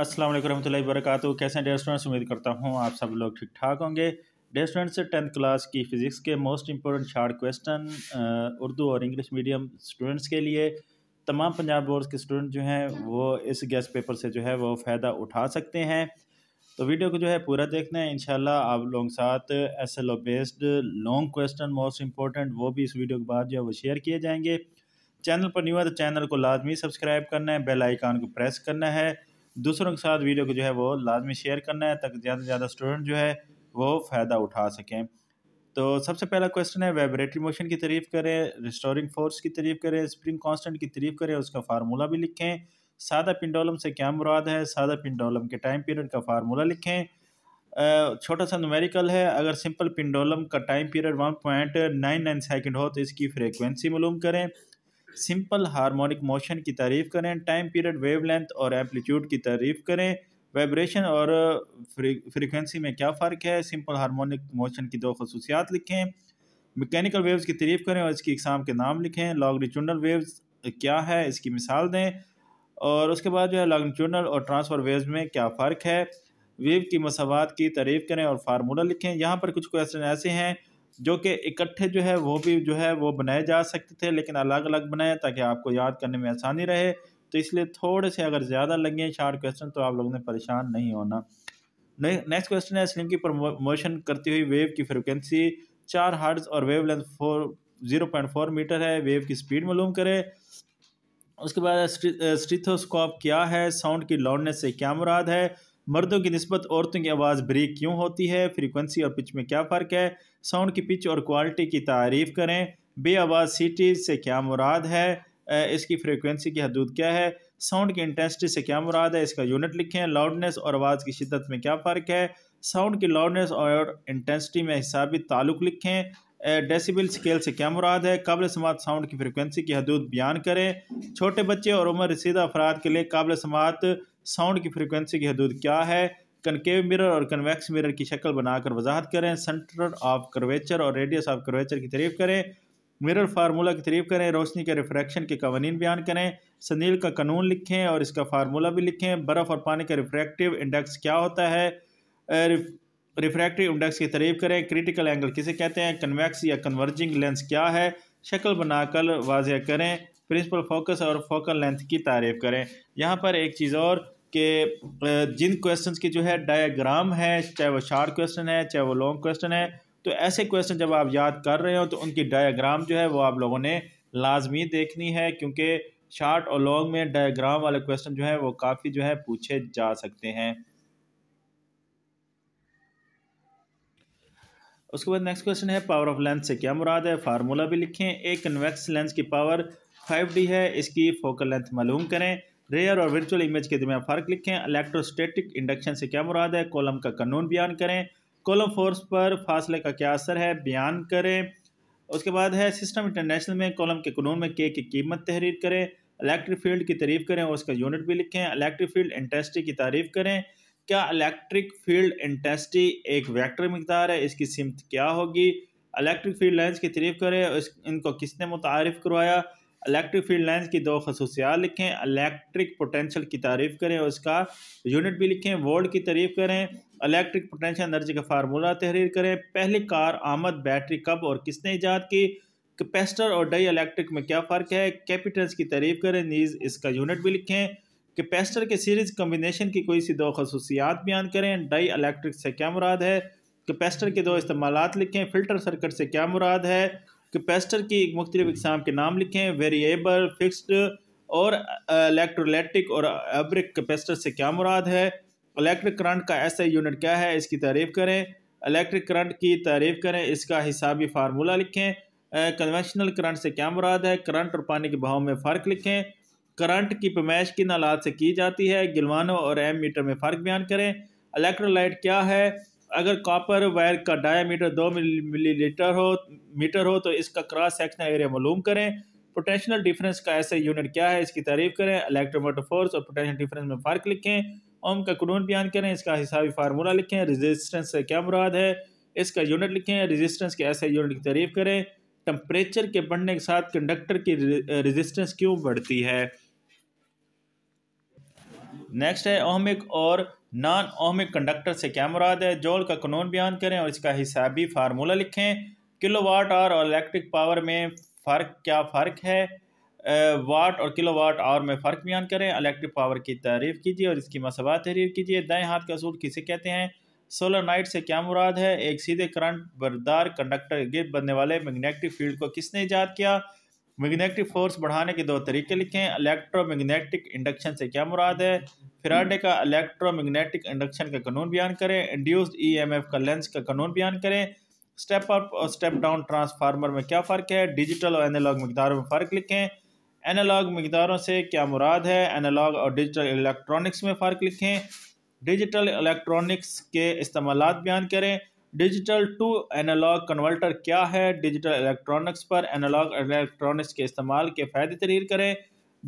अस्सलाम वालेकुम रहमतुल्लाहि कैसे हैं डेयर स्टूडेंट्स उम्मीद करता हूँ आप सब लोग ठीक ठाक होंगे डेयर स्टूडेंट्स टेंथ क्लास की फ़िज़िक्स के most important short question Urdu और इंग्लिश मीडियम स्टूडेंट्स के लिए तमाम पंजाब बोर्ड के स्टूडेंट जो हैं वो इस गैस पेपर से जो है वो फ़ायदा उठा सकते हैं तो वीडियो को जो है पूरा देखना है इन आप लोगों के साथ S L O based long question most important वो भी इस वीडियो के बाद जो है वो शेयर किए जाएंगे चैनल पर न्यू है तो चैनल को लाजमी सब्सक्राइब करना है बेल आइकान को प्रेस करना है दूसरों के साथ वीडियो को जो है वो लाजमी शेयर करना है ताकि ज़्यादा से ज़्यादा स्टूडेंट जो है वो फ़ायदा उठा सकें तो सबसे पहला क्वेश्चन है वाइब्रेटरी मोशन की तरीफ करें रिस्टोरिंग फोर्स की तरीफ़ करें स्प्रिंग कांस्टेंट की तरीफ़ करें उसका फार्मूला भी लिखें सादा पिंडोलम से क्या मुराद है सादा पिंडोलम के टाइम पीरियड का फार्मूला लिखें छोटा सा नुमेरिकल है अगर सिंपल पिंडोलम का time period one point nine nine second हो तो इसकी फ्रिक्वेंसी मालूम करें सिंपल हार्मोनिक मोशन की तारीफ करें टाइम पीरियड वेवलेंथ और एम्पलीट्यूड की तारीफ करें वाइब्रेशन और फ्रीक्वेंसी में क्या फ़र्क है सिंपल हार्मोनिक मोशन की दो खसूसियात लिखें मैकेनिकल वेव्स की तारीफ करें और इसकी इकसाम के नाम लिखें लॉन्गिट्यूडनल वेव्स क्या है इसकी मिसाल दें और उसके बाद जो है लॉन्गिट्यूडनल और ट्रांसफर वेव्स में क्या फ़र्क है वेव की मसावत की तारीफ करें और फार्मूला लिखें यहाँ पर कुछ क्वेश्चन ऐसे हैं जो कि इकट्ठे जो है वो भी जो है वो बनाए जा सकते थे लेकिन अलग अलग बनाए ताकि आपको याद करने में आसानी रहे तो इसलिए थोड़े से अगर ज़्यादा लगे शार्ट क्वेश्चन तो आप लोगों ने परेशान नहीं होना नेक्स्ट क्वेश्चन है स्लिंग की प्रमोशन करती हुई वेव की फ्रिक्वेंसी चार हार्ड्स और wavelength four zero point four metre है वेव की स्पीड मालूम करें उसके बाद स्ट्रीथोस्कोप क्या है साउंड की लाउडनेस से क्या मुराद है मर्दों की नस्बत औरतों की आवाज़ ब्रेक क्यों होती है फ्रीक्वेंसी और पिच में क्या फ़र्क है साउंड की पिच और क्वालिटी की तारीफ़ करें बे आवाज़ सीटी से क्या मुराद है इसकी फ्रीक्वेंसी की हदूद क्या है साउंड की इंटेंसिटी से क्या मुराद है इसका यूनिट लिखें लाउडनेस और आवाज़ की शिदत में क्या फ़र्क है साउंड की लाउडनेस और इंटेंसिटी में हिसाबी ताल्लुक़ लिखें डेसिबल स्केल से क्या मुराद है काबिल समात साउंड की फ्रिक्वेंसी की हदूद बयान करें छोटे बच्चे और उम्र रसीदा अफराद के लिए काबिल समात साउंड की फ्रिक्वेंसी की हदूद क्या है कनकेव मिरर और कन्वेक्स मिरर की शक्ल बनाकर वजाहत करें सेंटर ऑफ करवेचर और रेडियस ऑफ करवेचर की तरीफ़ करें मिरर फार्मूला की तरीफ करें रोशनी के रिफ्रैक्शन के कवानीन बयान करें सनील का कानून लिखें और इसका फार्मूला भी लिखें बर्फ़ और पानी का रिफ्रैक्टिव इंडेक्स क्या होता है रिफ्रैक्टिव इंडेक्स की तरीफ करें क्रिटिकल एंगल किसे कहते हैं कन्वैक्स या कन्वर्जिंग लेंस क्या है शक्ल बनाकर वाजह करें प्रिंसिपल फोकस और फोकल लेंथ की तारीफ करें यहाँ पर एक चीज़ और कि जिन क्वेश्चंस की जो है डायग्राम है चाहे वो शार्ट क्वेश्चन है चाहे वो लॉन्ग क्वेश्चन है तो ऐसे क्वेश्चन जब आप याद कर रहे हो तो उनकी डायग्राम जो है वो आप लोगों ने लाजमी देखनी है क्योंकि शार्ट और लॉन्ग में डायग्राम वाले क्वेश्चन जो है वो काफ़ी जो है पूछे जा सकते हैं उसके बाद नेक्स्ट क्वेश्चन है पावर ऑफ लेंथ से क्या मुराद है फार्मूला भी लिखें एक कन्वेक्स लेंस की पावर फाइव डी है इसकी फोकल लेंथ मालूम करें रेयर और वर्चुअल इमेज के दरमियान फ़र्क लिखें इलेक्ट्रोस्टेटिक इंडक्शन से क्या मुराद है कॉलम का कानून बयान करें कॉलम फोर्स पर फासले का क्या असर है बयान करें उसके बाद है सिस्टम इंटरनेशनल में कॉलम के कानून में के की कीमत तहरीर करें इलेक्ट्रिक फील्ड की तारीफ करें और उसका यूनिट भी लिखें इलेक्ट्रिक फील्ड इंटेंसिटी की तारीफ करें क्या इलेक्ट्रिक फील्ड इंटेंसिटी एक वेक्टर मकदार है इसकी सिमत क्या होगी इलेक्ट्रिक फील्ड लेंस की तारीफ करें इनको किसने मुतारफ़ करवाया इलेक्ट्रिक फील्ड लाइन्स की दो खसूसियात लिखें इलेक्ट्रिक पोटेंशियल की तारीफ़ करें और इसका यूनिट भी लिखें वोल्ट की तारीफ़ करें इलेक्ट्रिक पोटेंशियल एनर्जी का फार्मूला तहरीर करें पहली कार आमद बैटरी कब और किसने ईजाद की कैपेसिटर और डाई इलेक्ट्रिक में क्या फ़र्क है कैपिटल्स की तारीफ करें नीज़ इसका यूनिट भी लिखें कैपेसिटर के सीरीज़ कम्बिनेशन की कोई सी दो खसूसियात बयान करें डाई इलेक्ट्रिक से क्या मुराद है कैपेसिटर के दो इस्तेमाल लिखें फ़िल्टर सर्कट से क्या मुराद है कैपेसिटर की मुख्तलिफ हम्म। इकसाम के नाम लिखें वेरिएबल फिक्सड और इलेक्ट्रोलैटिक और एब्रिक कैपेसिटर से क्या मुराद है इलेक्ट्रिक करंट का ऐसा यूनिट क्या है इसकी तारीफ करें इलेक्ट्रिक करंट की तारीफ करें इसका हिसाबी फार्मूला लिखें कन्वेंशनल करंट से क्या मुराद है करंट और पानी के बहाव में फ़र्क लिखें करंट की पेमाइश किन आलात से की जाती है गिलवानों और एम मीटर में फ़र्क बयान करें इलेक्ट्रोलाइट क्या है अगर कॉपर वायर का डायामीटर दो मिलीलीटर हो मीटर हो तो इसका क्रॉस सेक्शनल एरिया मालूम करें पोटेंशियल डिफरेंस का ऐसे यूनिट क्या है इसकी तारीफ करें इलेक्ट्रोमोटिव फोर्स और पोटेंशियल डिफरेंस में फ़र्क लिखें ओम का कानून बयान करें इसका हिसाबी फार्मूला लिखें रेजिस्टेंस से क्या मुराद है इसका यूनिट लिखें रेजिस्टेंस के ऐसे यूनिट की तारीफ करें टम्परेचर के बढ़ने के साथ कंडक्टर की रेजिस्टेंस क्यों बढ़ती है नेक्स्ट है ओहमिक और नान ओमिक कंडक्टर से क्या मुराद है जोल का कानून बयान करें और इसका हिसाबी फार्मूला लिखें किलोवाट आर और इलेक्ट्रिक पावर में फ़र्क क्या फ़र्क है वाट और किलो वाट आर में फ़र्क बयान करें इलेक्ट्रिक पावर की तारीफ कीजिए और इसकी मसवा तहरीफ कीजिए दाएँ हाथ का असूल किसे कहते हैं सोलर नाइट से क्या मुराद है एक सीधे करंट बरदार कंडक्टर गिर बनने वाले मैग्नेटिक फील्ड को किसने ईजाद किया मैग्नेटिक फोर्स बढ़ाने के दो तरीके लिखें इलेक्ट्रोमैग्नेटिक इंडक्शन से क्या मुराद है फिराडे hmm. का इलेक्ट्रोमैग्नेटिक इंडक्शन का कानून बयान करें इंड्यूस्ड ईएमएफ e का लेंस का कानून बयान करें स्टेप अप और स्टेप डाउन ट्रांसफार्मर में क्या फ़र्क है डिजिटल और एनालॉग मकदारों में फ़र्क लिखें एनालॉग मकदारों से क्या मुराद है एनालॉग और डिजिटल इलेक्ट्रॉनिक्स में फ़र्क लिखें डिजिटल इलेक्ट्रॉनिक्स के इस्तेमाल बयान करें डिजिटल टू एनालॉग कन्वर्टर क्या है डिजिटल इलेक्ट्रॉनिक्स पर एनालॉग इलेक्ट्रॉनिक्स के इस्तेमाल के फ़ायदे तरीर करें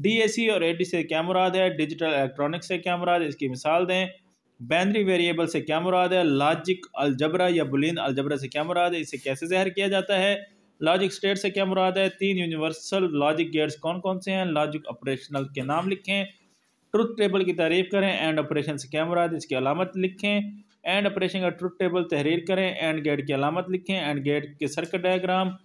डी और ए से क्या मुराद है डिजिटल इलेक्ट्रॉनिक्स से क्या मुराद है इसकी मिसाल दें बैनरी वेरिएबल से क्या मुराद है लॉजिक अलजबरा या बुलिन अलजबरा से क्या मुराद है इसे कैसे जहर किया जाता है लॉजिक स्टेट से क्या मुराद है तीन यूनिवर्सल लॉजिक गेट्स कौन कौन से हैं लॉजिक ऑपरेशनल के नाम लिखें ट्रुथ टेबल की तारीफ करें एंड ऑपरेशन से क्या मुराद इसकी अलामत लिखें एंड ऑपरेशन का ट्रुथ टेबल तहरीर करें एंड गेट की अलामत लिखें एंड गेट के circuit diagram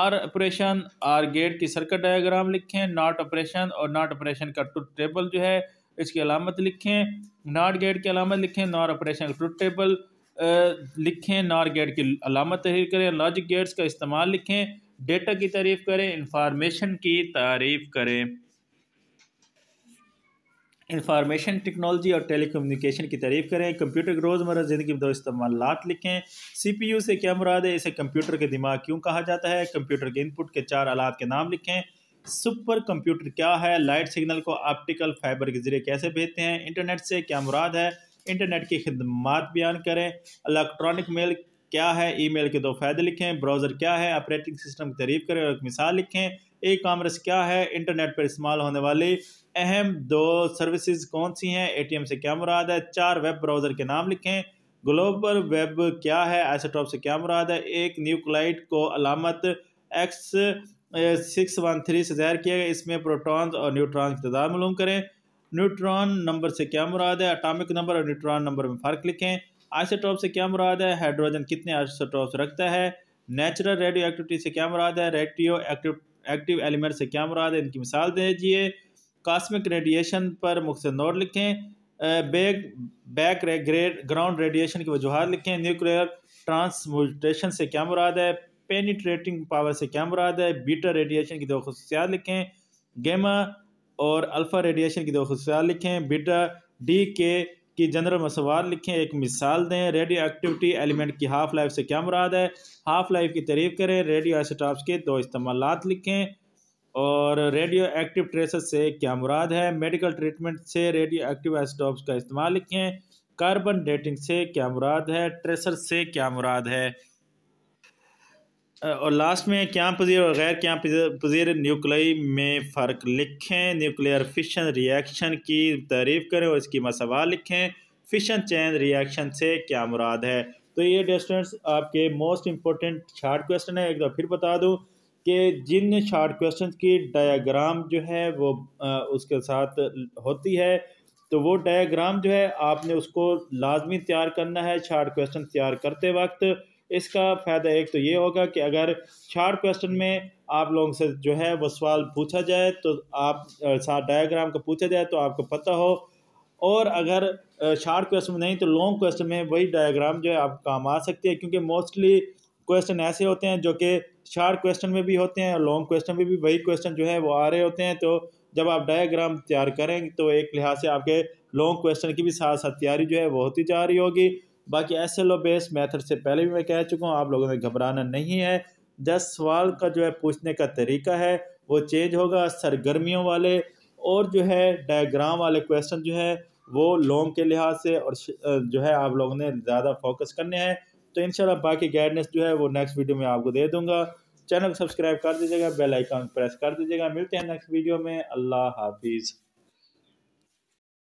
or operation or gate की सर्कट डायग्राम लिखें नॉट ऑपरेशन और नॉट ऑपरेशन का ट्रुथ टेबल जो है इसकी अलामत लिखें नॉट गेट की अलामत लिखें नॉर ऑपरेशन का ट्रुथ टेबल लिखें नॉर गेट की अलामत तहरीर करें लॉजिक गेट्स का इस्तेमाल लिखें डेटा की तारीफ़ करें इंफॉर्मेशन की तारीफ़ करें इंफॉर्मेशन टेक्नोलॉजी और टेली की तारीफ करें कंप्यूटर के रोज़मर्रा ज़िंदगी में दो इस्तेमाल लिखें सी पी यू से क्या मुराद है इसे कंप्यूटर के दिमाग क्यों कहा जाता है कंप्यूटर के इनपुट के चार आलात के नाम लिखें सुपर कंप्यूटर क्या है लाइट सिग्नल को ऑप्टिकल फाइबर के ज़रिए कैसे भेजते हैं इंटरनेट से क्या मुराद है इंटरनेट की खदमात बयान करें इलेक्ट्रॉनिक मेल क्या है ईमेल के दो फायदे लिखें ब्राउज़र क्या है ऑपरेटिंग सिस्टम की तारीफ करें और एक मिसाल लिखें ई कामर्स क्या है इंटरनेट पर इस्तेमाल होने वाली अहम दो सर्विसेज कौन सी हैं एटीएम से क्या मुराद है चार वेब ब्राउज़र के नाम लिखें ग्लोबल वेब क्या है एसेटॉप से क्या मुराद है एक न्यूक्लाइट को अलामत एक्स सिक्स वन थ्री से जहर किया गया इसमें प्रोटॉन्स और न्यूट्रॉन्स की तदाद मालूम करें न्यूट्रॉन नंबर से क्या मुराद है अटामिक नंबर और न्यूट्रॉन नंबर में फ़र्क लिखें आइसोटॉप से क्या मुराद है हाइड्रोजन कितने आइसोटॉप्स रखता है नेचुरल रेडियो एक्टिविटी से क्या मुराद है रेडियो एक्टिव एक्टिव एलिमेंट से क्या मुराद है इनकी मिसाल दीजिए कास्मिक रेडिएशन पर मुख्य नोट लिखें back back grade ground radiation की वजूहत लिखें न्यूक्लियर ट्रांसमोटेशन से क्या मुराद है पेनीट्रेटिंग पावर से क्या मुराद है बीटा रेडिएशन की दो खसूसियात लिखें गेमा और अल्फ़ा रेडिएशन की दो खसूसियात लिखें बीटा डी के कि जनरल सवाल लिखें एक मिसाल दें रेडियो एक्टिविटी एलिमेंट की हाफ़ लाइफ से क्या मुराद है हाफ़ लाइफ की तरीफ करें रेडियो आइसोटाप्स के दो इस्तेमाल लिखें और रेडियो एक्टिव ट्रेसेस से क्या मुराद है मेडिकल ट्रीटमेंट से रेडियो एक्टिव आइसोटॉप्स का इस्तेमाल लिखें कार्बन डेटिंग से क्या मुराद है ट्रेसर से क्या मुराद है और लास्ट में क्या पजीर और गैर क्या पजीर न्यूक्लई में फ़र्क लिखें न्यूक्लियर फिशन रिएक्शन की तारीफ़ करें और इसकी मसवा लिखें फिशन चैन रिएक्शन से क्या मुराद है तो ये डिस्टेंस आपके मोस्ट इम्पोर्टेंट शार्ट क्वेश्चन है एक बार फिर बता दूँ कि जिन शार्ट क्वेश्चन की डायाग्राम जो है वो आ, उसके साथ होती है तो वो डायाग्राम जो है आपने उसको लाजमी तैयार करना है शार्ट क्वेश्चन तैयार करते वक्त इसका फ़ायदा एक तो ये होगा कि अगर चार क्वेश्चन में आप लोगों से जो है वो सवाल पूछा जाए तो आप साथ डायग्राम का पूछा जाए तो आपको पता हो और अगर शार्ट क्वेश्चन में नहीं तो लॉन्ग क्वेश्चन में वही डायग्राम जो है आप काम आ सकती है क्योंकि मोस्टली क्वेश्चन ऐसे होते हैं जो कि शार्ट क्वेश्चन में भी होते हैं और लॉन्ग क्वेश्चन में भी वही क्वेश्चन जो है वो आ रहे होते हैं तो जब आप डायग्राम तैयार करेंगे तो एक लिहाज से आपके लॉन्ग क्वेश्चन की भी साथ साथ तैयारी जो है वो होती जा रही होगी बाकी S L O base method से पहले भी मैं कह चुका हूँ आप लोगों ने घबराना नहीं है दस सवाल का जो है पूछने का तरीका है वो चेंज होगा सरगर्मियों वाले और जो है डायग्राम वाले क्वेश्चन जो है वो लॉन्ग के लिहाज से और जो है आप लोगों ने ज़्यादा फोकस करने हैं तो इन बाकी गाइडनेस जो है वो नेक्स्ट वीडियो में आपको दे दूंगा चैनल को सब्सक्राइब कर दीजिएगा बेल आइकन प्रेस कर दीजिएगा मिलते हैं नेक्स्ट वीडियो में अल्लाह हाफिज़